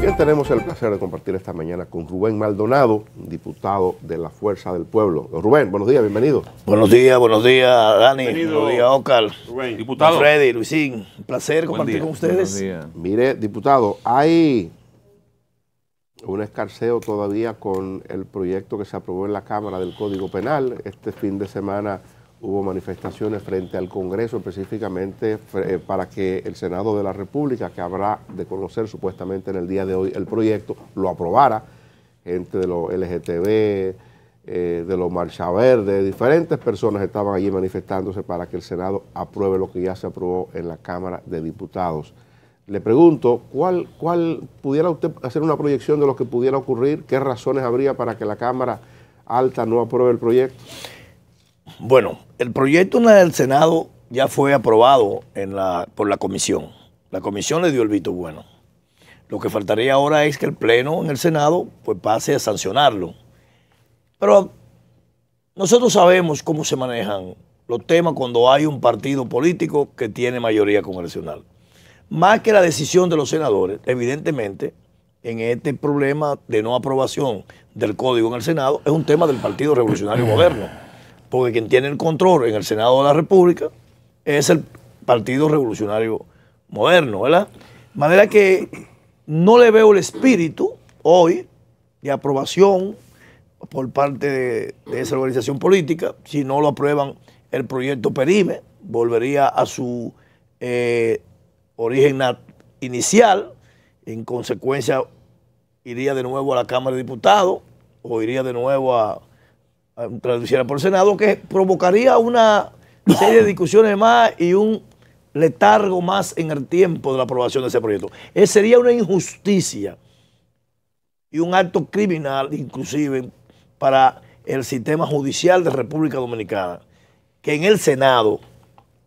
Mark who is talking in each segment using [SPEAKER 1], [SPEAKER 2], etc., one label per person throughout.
[SPEAKER 1] Bien, tenemos el placer de compartir esta mañana con Rubén Maldonado, diputado de la Fuerza del Pueblo. Rubén, buenos días, bienvenido. Buenos días, buenos días, Dani. Buenos días,
[SPEAKER 2] Ocal. Rubén, diputado. Freddy, Luisín, un placer compartir con ustedes.
[SPEAKER 1] Mire, diputado, hay un escarceo todavía con el proyecto que se aprobó en la Cámara del Código Penal. Este fin de semana hubo manifestaciones frente al Congreso, específicamente eh, para que el Senado de la República, que habrá de conocer supuestamente en el día de hoy el proyecto, lo aprobara, gente de los LGTB, eh, de los Marcha Verde, diferentes personas estaban allí manifestándose para que el Senado apruebe lo que ya se aprobó en la Cámara de Diputados. Le pregunto, ¿cuál, ¿cuál pudiera usted hacer una proyección de lo que pudiera ocurrir? ¿Qué razones habría para que la Cámara Alta
[SPEAKER 2] no apruebe el proyecto? Bueno, el proyecto del Senado ya fue aprobado por la comisión. La comisión le dio el visto bueno. Lo que faltaría ahora es que el Pleno en el Senado pues, pase a sancionarlo. Pero nosotros sabemos cómo se manejan los temas cuando hay un partido político que tiene mayoría congresional. Más que la decisión de los senadores, evidentemente, en este problema de no aprobación del código en el Senado, es un tema del Partido Revolucionario Moderno porque quien tiene el control en el Senado de la República es el Partido Revolucionario Moderno, ¿verdad? De manera que no le veo el espíritu hoy de aprobación por parte de, esa organización política. Si no lo aprueban el proyecto Perime, volvería a su eh, origen inicial, en consecuencia iría de nuevo a la Cámara de Diputados o iría de nuevo a, Ah, traduciera por el Senado, que provocaría una serie de discusiones más y un letargo más en el tiempo de la aprobación de ese proyecto. Es, eh, sería una injusticia y un acto criminal inclusive para el sistema judicial de República Dominicana, que en el Senado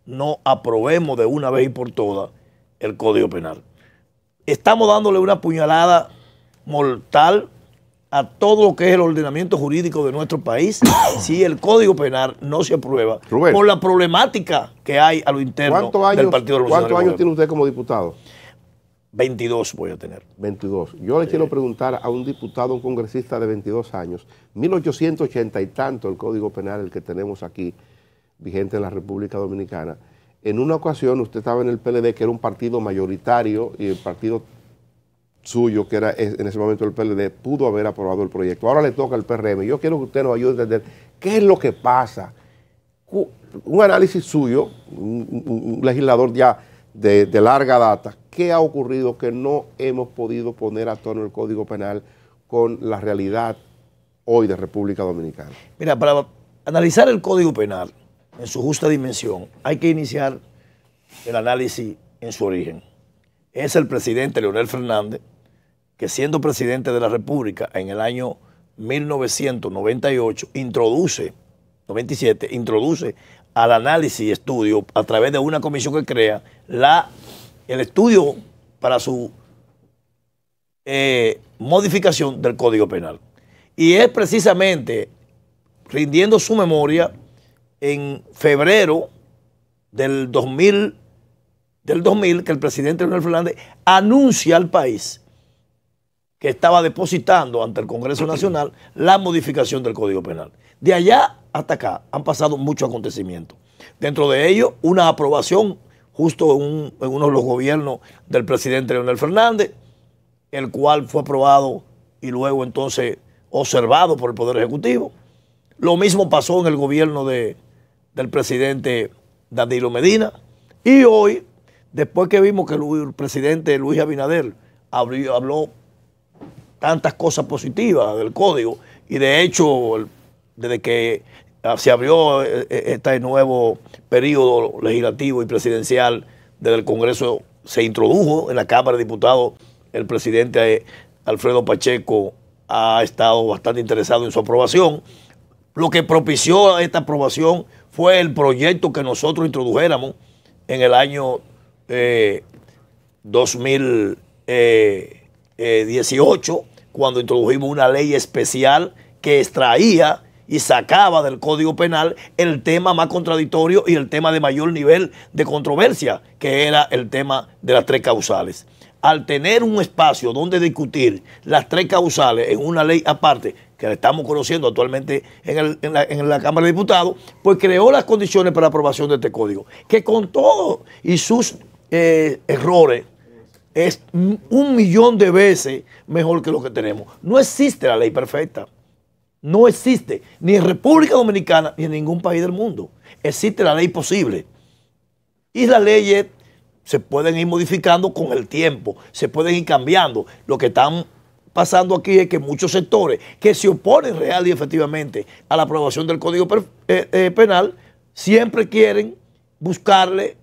[SPEAKER 2] no aprobemos de una vez y por todas el Código Penal. Estamos dándole una puñalada mortal a todo lo que es el ordenamiento jurídico de nuestro país si el Código Penal no se aprueba por la problemática que hay a lo interno del Partido Revolucionario. ¿Cuántos años tiene
[SPEAKER 1] usted como diputado? 22 voy a tener. 22. Yo le quiero preguntar a un diputado, un congresista de 22 años, 1880 y tanto el Código Penal, el que tenemos aquí, vigente en la República Dominicana, en una ocasión usted estaba en el PLD, que era un partido mayoritario y el partido suyo, que era en ese momento el PLD, pudo haber aprobado el proyecto. Ahora le toca al PRM. Yo quiero que usted nos ayude a entender qué es lo que pasa. Un análisis suyo, un, legislador ya de, de, larga data, ¿qué ha ocurrido que no hemos podido poner a tono el Código Penal con la realidad hoy de República Dominicana?
[SPEAKER 2] Mira, para analizar el Código Penal en su justa dimensión, hay que iniciar el análisis en su origen. Es el presidente Leonel Fernández que siendo presidente de la República en el año 1998, introduce, 97, introduce al análisis y estudio a través de una comisión que crea la, el estudio para su eh, modificación del Código Penal. Y es precisamente rindiendo su memoria en febrero del 2000, del 2000 que el presidente Leonel Fernández anuncia al país que estaba depositando ante el Congreso Nacional la modificación del Código Penal. De allá hasta acá han pasado muchos acontecimientos. Dentro de ello, una aprobación justo en, uno de los gobiernos del presidente Leonel Fernández, el cual fue aprobado y luego entonces observado por el Poder Ejecutivo. Lo mismo pasó en el gobierno del presidente Danilo Medina. Y hoy, después que vimos que el, presidente Luis Abinader habló tantas cosas positivas del código. Y de hecho, desde que ah, se abrió eh, eh, este nuevo periodo legislativo y presidencial desde el Congreso, se introdujo en la Cámara de Diputados el presidente eh, Alfredo Pacheco ha estado bastante interesado en su aprobación. Lo que propició esta aprobación fue el proyecto que nosotros introdujéramos en el año 2018, cuando introdujimos una ley especial que extraía y sacaba del Código Penal el tema más contradictorio y el tema de mayor nivel de controversia, que era el tema de las tres causales. Al tener un espacio donde discutir las tres causales en una ley aparte, que la estamos conociendo actualmente en, la, Cámara de Diputados, pues creó las condiciones para la aprobación de este código, que con todo y sus eh, errores, es un millón de veces mejor que lo que tenemos. No existe la ley perfecta. No existe, ni en República Dominicana, ni en ningún país del mundo. Existe la ley posible. Y las leyes se pueden ir modificando con el tiempo, se pueden ir cambiando. Lo que están pasando aquí es que muchos sectores que se oponen real y efectivamente a la aprobación del Código eh, eh, Penal, siempre quieren buscarle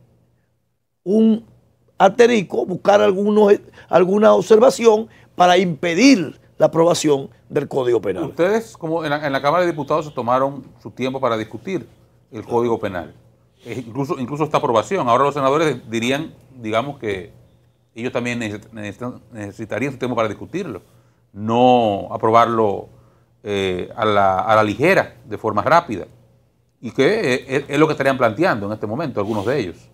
[SPEAKER 2] un Aterico, buscar algunos, alguna observación para impedir la aprobación del Código Penal.
[SPEAKER 3] Ustedes, como en la, Cámara de Diputados, se tomaron su tiempo para discutir el Código Penal. Eh, incluso, incluso esta aprobación. Ahora los senadores dirían, digamos que ellos también necesitarían su tiempo para discutirlo, no aprobarlo eh, a, la, ligera, de forma rápida. Y que eh, es lo que estarían planteando en este momento algunos de ellos.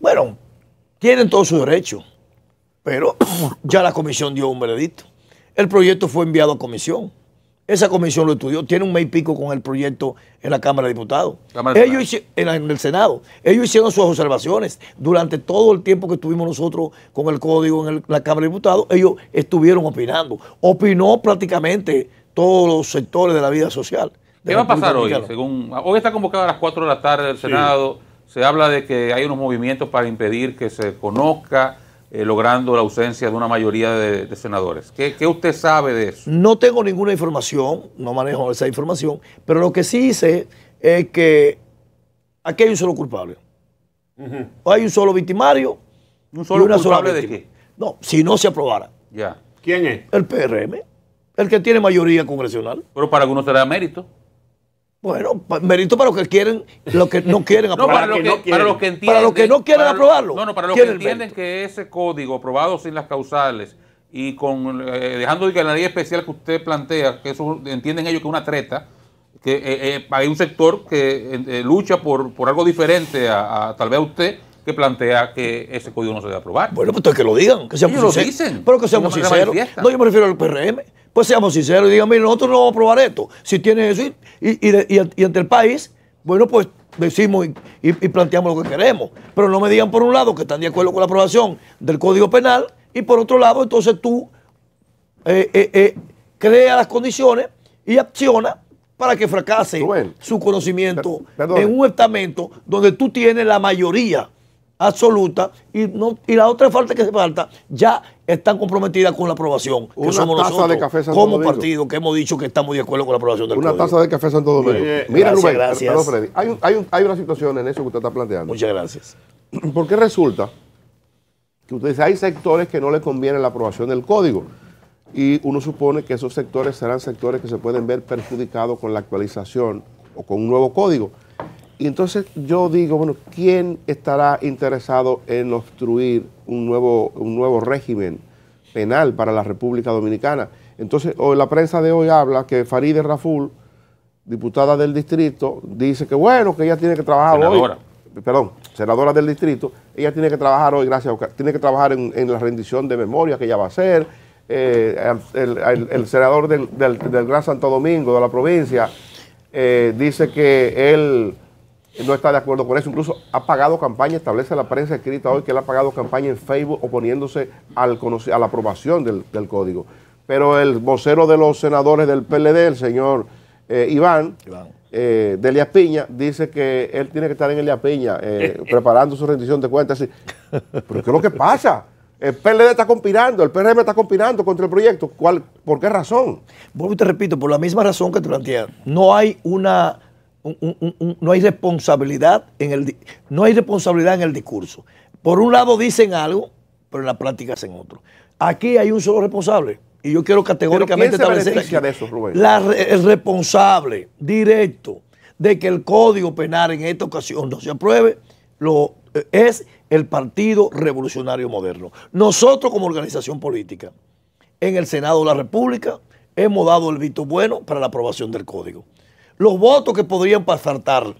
[SPEAKER 2] Bueno, tienen todo su derecho, pero ya la comisión dio un veredicto. El proyecto fue enviado a comisión. Esa comisión lo estudió, tiene un mes y pico con el proyecto en la Cámara de Diputados. Ellos en, el Senado. Ellos hicieron sus observaciones. Durante todo el tiempo que estuvimos nosotros con el código en la Cámara de Diputados, ellos estuvieron opinando. Opinó prácticamente todos los sectores de la vida social. ¿Qué va a pasar hoy?
[SPEAKER 3] hoy está convocado a las 4 de la tarde el Senado. Se habla de que hay unos movimientos para impedir que se conozca, eh, logrando la ausencia de una mayoría de, senadores. ¿Qué, usted sabe de eso?
[SPEAKER 2] No tengo ninguna información, no manejo esa información, pero lo que sí sé es que aquí hay un solo culpable. Hay un solo victimario. ¿Un solo y culpable de qué? No, si no se aprobara. Ya. ¿Quién es? El PRM, el que tiene mayoría congresional. Pero para algunos será mérito. Bueno, merito para los que quieren, los que no quieren aprobarlo. No, para, que, que no quieren para, aprobarlo. para los que entienden
[SPEAKER 3] que ese código aprobado sin las causales y con eh, dejando de que la ley especial que usted plantea, que eso entienden ellos que es una treta, que eh, eh, hay un sector que lucha por, por algo diferente a, a, tal vez a usted que plantea que ese código no se debe aprobar. Bueno, pues que lo digan, que seamos sinceros.
[SPEAKER 2] pero que seamos sinceros. No, yo me refiero al PRM. Pues seamos sinceros y digan, mira nosotros no vamos a aprobar esto. Si tienes eso y, ante el país, bueno, pues decimos y, planteamos lo que queremos. Pero no me digan por un lado que están de acuerdo con la aprobación del Código Penal y por otro lado, entonces tú eh, eh, eh, creas las condiciones y acciona para que fracase su conocimiento en un estamento donde tú tienes la mayoría absoluta y, no, y la otra falta que se falta ya están comprometidas con la aprobación. que de como partido que hemos dicho que estamos de acuerdo con la aprobación del Una taza de café Santo Domingo. Mira, hay, hay, una situación en eso que usted está planteando.
[SPEAKER 1] Muchas gracias. Porque resulta que usted dice, hay sectores que no le conviene la aprobación del código. Y uno supone que esos sectores serán sectores que se pueden ver perjudicados con la actualización o con un nuevo código. Y entonces yo digo, bueno, ¿quién estará interesado en obstruir un nuevo, un nuevo régimen penal para la República Dominicana? Entonces, hoy la prensa de hoy habla que Farideh Raful, diputada del distrito, dice que bueno, que ella tiene que trabajar hoy. Perdón, senadora del distrito, ella tiene que trabajar hoy, gracias, tiene que trabajar en, la rendición de memoria que ella va a hacer. Eh, el, senador del, Gran Santo Domingo, de la provincia, eh, dice que él no está de acuerdo con eso. Incluso ha pagado campaña, establece la prensa escrita hoy que él ha pagado campaña en Facebook oponiéndose a la aprobación del, código. Pero el vocero de los senadores del PLD, el señor eh, Iván, eh, de Elías Piña, dice que él tiene que estar en Elías Piña eh, preparando su rendición de cuentas. ¿Pero qué es lo que pasa? El PLD está conspirando, el
[SPEAKER 2] PRM está conspirando contra el proyecto. ¿Por qué razón? Vuelvo y te repito, por la misma razón que te planteas. No hay una no hay responsabilidad en el no hay responsabilidad en el discurso. Por un lado dicen algo, pero en la práctica hacen otro. Aquí hay un solo responsable y yo quiero categóricamente establecer de eso, el responsable directo de que el Código Penal en esta ocasión no se apruebe lo eh, es el Partido Revolucionario Moderno. Nosotros como organización política en el Senado de la República hemos dado el visto bueno para la aprobación del código los votos que podrían faltar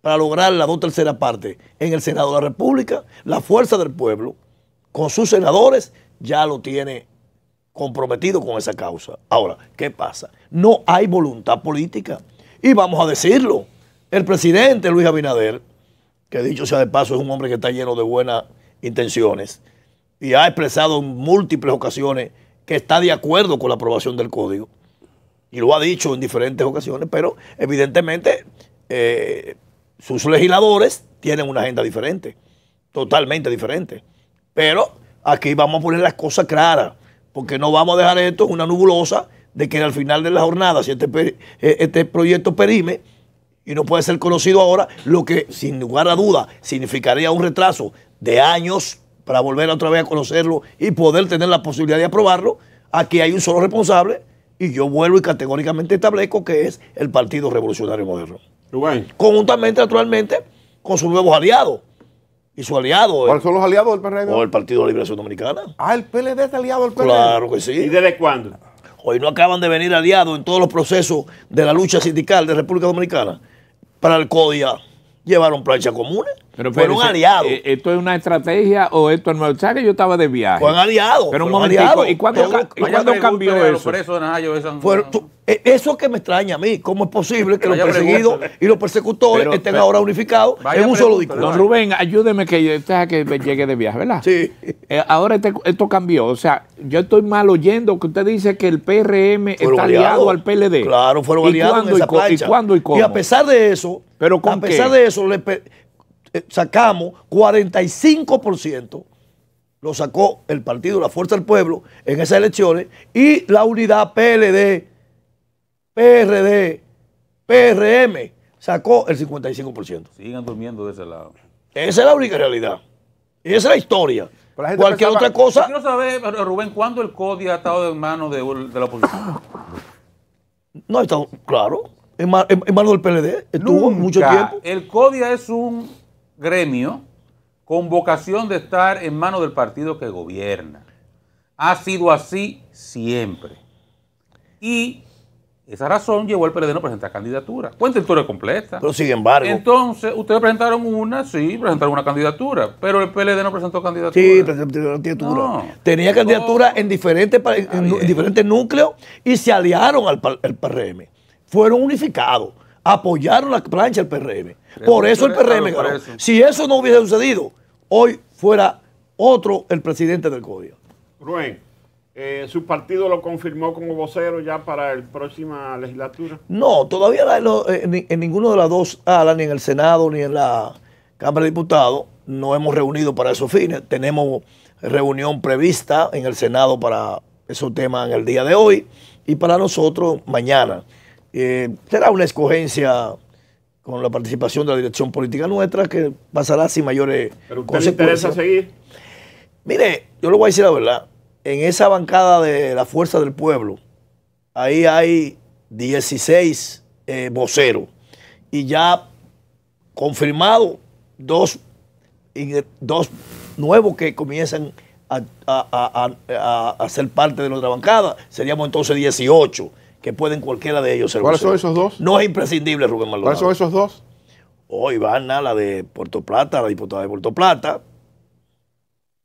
[SPEAKER 2] para lograr la dos terceras parte en el Senado de la República, la fuerza del pueblo, con sus senadores, ya lo tiene comprometido con esa causa. Ahora, ¿qué pasa? No hay voluntad política. Y vamos a decirlo, el presidente Luis Abinader, que dicho sea de paso es un hombre que está lleno de buenas intenciones y ha expresado en múltiples ocasiones que está de acuerdo con la aprobación del código, y lo ha dicho en diferentes ocasiones, pero evidentemente eh, sus legisladores tienen una agenda diferente, totalmente diferente. Pero aquí vamos a poner las cosas claras, porque no vamos a dejar esto en una nubulosa de que al final de la jornada, si este, eh, este proyecto perime y no puede ser conocido ahora, lo que sin lugar a duda significaría un retraso de años para volver otra vez a conocerlo y poder tener la posibilidad de aprobarlo, aquí hay un solo responsable y yo vuelvo y categóricamente establezco que es el Partido Revolucionario Moderno. Uruguay. Conjuntamente, naturalmente, con sus nuevos aliados. Y su aliado. ¿Cuáles son los aliados del PRD? O el Partido de Liberación Dominicana. Ah, el PLD es aliado del PLD. Claro que sí. ¿Y desde cuándo? Hoy no acaban de venir aliados en todos los procesos de la lucha sindical de República Dominicana. Para el CODIA llevaron plancha comunes. Pero, fueron aliados. Eh, ¿Esto es una estrategia o esto es nuevo? ¿Sabes que yo estaba de viaje? Fueron aliados. Pero un aliado. ¿y cuándo, ¿y cambió eso? eso es eh, que me extraña a mí. ¿Cómo es posible que los perseguidos y los persecutores estén ahora unificados en un solo discurso? Don Rubén, ayúdeme que que llegue de viaje, ¿verdad? Sí. Eh, ahora este, esto cambió. O sea, yo estoy mal oyendo que usted dice que el PRM está aliado al PLD. Claro, fueron aliados ¿Y cuándo y cómo? Y a pesar de eso, ¿Pero con a pesar de eso, eh, sacamos 45%, lo sacó el partido La Fuerza del Pueblo en esas elecciones, y la unidad PLD, PRD, PRM sacó el 55%. Sigan durmiendo de ese lado. Esa es la única realidad. Y esa es la historia. Cualquier otra cosa. Quiero
[SPEAKER 3] saber, Rubén, ¿cuándo el CODI ha estado en manos de, la oposición? No ha estado, claro.
[SPEAKER 2] En, manos del PLD. Estuvo mucho tiempo.
[SPEAKER 3] El CODIA es un gremio con vocación de estar en manos del partido que gobierna. Ha sido así siempre. Y esa razón llevó al PLD a no presentar candidatura. Cuenta historia completa. Pero sin embargo. Entonces, ustedes presentaron una, sí,
[SPEAKER 2] presentaron una candidatura, pero el PLD no presentó candidatura. Sí, presentó candidatura. Tenía candidatura en diferentes, diferentes núcleos y se aliaron al PRM. Fueron unificados apoyaron la plancha del PRM. por eso el PRM ganó. Si eso no hubiese sucedido, hoy fuera otro el presidente del Código...
[SPEAKER 1] Rubén, eh, ¿su partido lo confirmó como vocero ya para la próxima legislatura?
[SPEAKER 2] No, todavía eh, en, ninguno de las dos alas, ni en el Senado ni en la Cámara de Diputados, no hemos reunido para esos fines. Tenemos reunión prevista en el Senado para esos temas en el día de hoy y para nosotros mañana. Eh, será una escogencia con la participación de la dirección política nuestra que pasará sin mayores ¿Pero seguir? Mire, yo le voy a decir la verdad. En esa bancada de la Fuerza del Pueblo, ahí hay 16 eh, voceros y ya confirmado dos, eh, dos nuevos que comienzan a, a, ser parte de nuestra bancada. Seríamos entonces 18 que pueden cualquiera de ellos ser ¿Cuáles son esos dos? No es imprescindible, Rubén Maldonado. ¿Cuáles son esos dos? Hoy oh, van la de Puerto Plata, la diputada de Puerto Plata.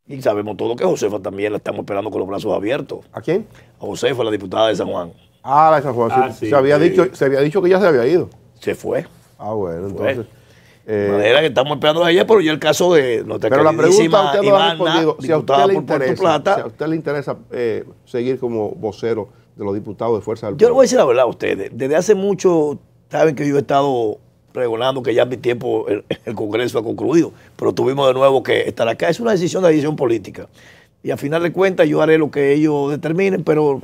[SPEAKER 2] Y sabemos todo que Josefa también la estamos esperando con los brazos abiertos. ¿A quién? A Josefa, la diputada de San Juan.
[SPEAKER 1] Ah, la de San Juan. sí, ah, se, había Dicho, se había dicho que ya se había ido. Se fue. Ah, bueno, entonces. Eh, manera que
[SPEAKER 2] estamos esperando a ella, pero ya el caso de Pero la pregunta usted Ivana, ha respondido. Si a usted le interesa, a
[SPEAKER 1] usted le interesa
[SPEAKER 2] seguir como vocero de los diputados de Fuerza del Pueblo. Yo le voy a decir la verdad a ustedes. Desde hace mucho, saben que yo he estado pregonando que ya mi tiempo el, Congreso ha concluido, pero tuvimos de nuevo que estar acá. Es una decisión de decisión política. Y a final de cuentas yo haré lo que ellos determinen, pero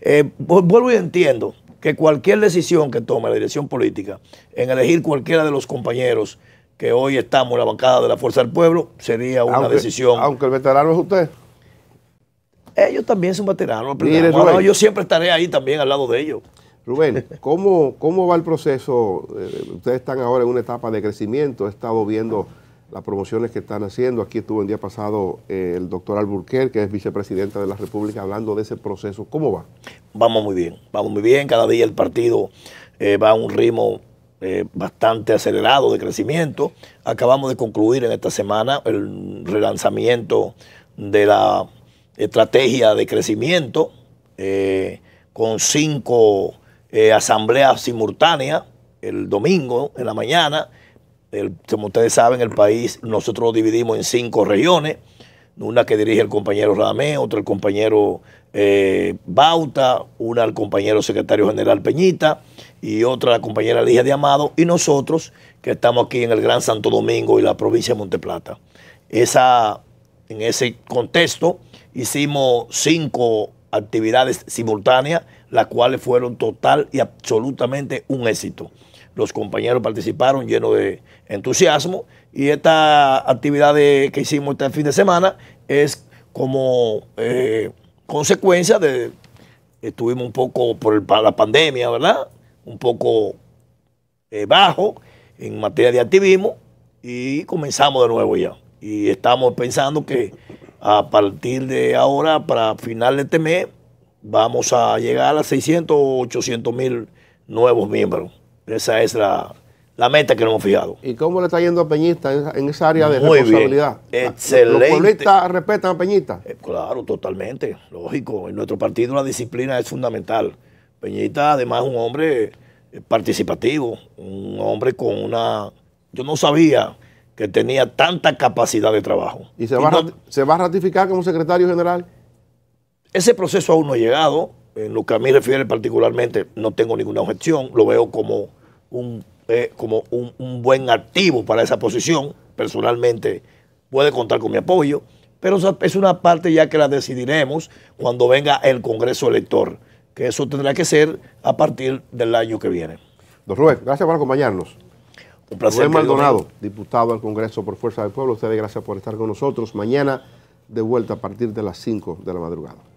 [SPEAKER 2] eh, vuelvo y entiendo que cualquier decisión que tome la dirección política en elegir cualquiera de los compañeros que hoy estamos en la bancada de la Fuerza del Pueblo sería una decisión. Aunque el veterano es usted. Ellos también son veteranos. yo siempre estaré ahí también al lado de ellos. Rubén, ¿cómo,
[SPEAKER 1] cómo va el proceso? Eh, ustedes están ahora en una etapa de crecimiento. He estado viendo las promociones que están haciendo. Aquí estuvo el día pasado eh, el doctor Alburquer, que es vicepresidente de la República,
[SPEAKER 2] hablando de ese proceso. ¿Cómo va? Vamos muy bien, vamos muy bien. Cada día el partido eh, va a un ritmo bastante acelerado de crecimiento. Acabamos de concluir en esta semana el relanzamiento de la estrategia de crecimiento eh, con cinco eh, asambleas simultáneas el domingo en la mañana. como ustedes saben, el país nosotros lo dividimos en cinco regiones. Una que dirige el compañero Radamé, otra el compañero eh, Bauta, una al compañero secretario general Peñita y otra la compañera Ligia de Amado y nosotros que estamos aquí en el Gran Santo Domingo y la provincia de Monteplata. Esa, en ese contexto, hicimos cinco actividades simultáneas, las cuales fueron total y absolutamente un éxito. Los compañeros participaron llenos de entusiasmo y esta actividad que hicimos este fin de semana es como eh, consecuencia de, estuvimos un poco por la pandemia, ¿verdad? Un poco eh, bajo en materia de activismo y comenzamos de nuevo ya. Y estamos pensando que a partir de ahora, para final de este mes, vamos a llegar a 600 o 800 mil nuevos miembros. Esa es la, la meta que nos hemos fijado.
[SPEAKER 1] ¿Y cómo le está yendo a Peñita en, esa área de Muy responsabilidad?
[SPEAKER 2] Bien. Excelente. ¿Los políticos
[SPEAKER 1] respetan a Peñita? Eh,
[SPEAKER 2] claro, totalmente, lógico. En nuestro partido la disciplina es fundamental. Peñita además es un hombre eh, participativo, un hombre con una... Yo no sabía que tenía tanta capacidad de trabajo. ¿Y se, va, a ratificar como secretario general? Ese proceso aún no ha llegado. En lo que a mí refiere particularmente, no tengo ninguna objeción. Lo veo como un, eh, como un, un buen activo para esa posición. Personalmente puede contar con mi apoyo pero es una parte ya que la decidiremos cuando venga el Congreso Elector, que eso tendrá que ser a partir del año que viene.
[SPEAKER 1] Don Rubén, gracias por acompañarnos. Un Maldonado, diputado al Congreso por Fuerza del Pueblo. Ustedes, gracias por estar con nosotros. Mañana, de vuelta a partir de las 5 de la madrugada.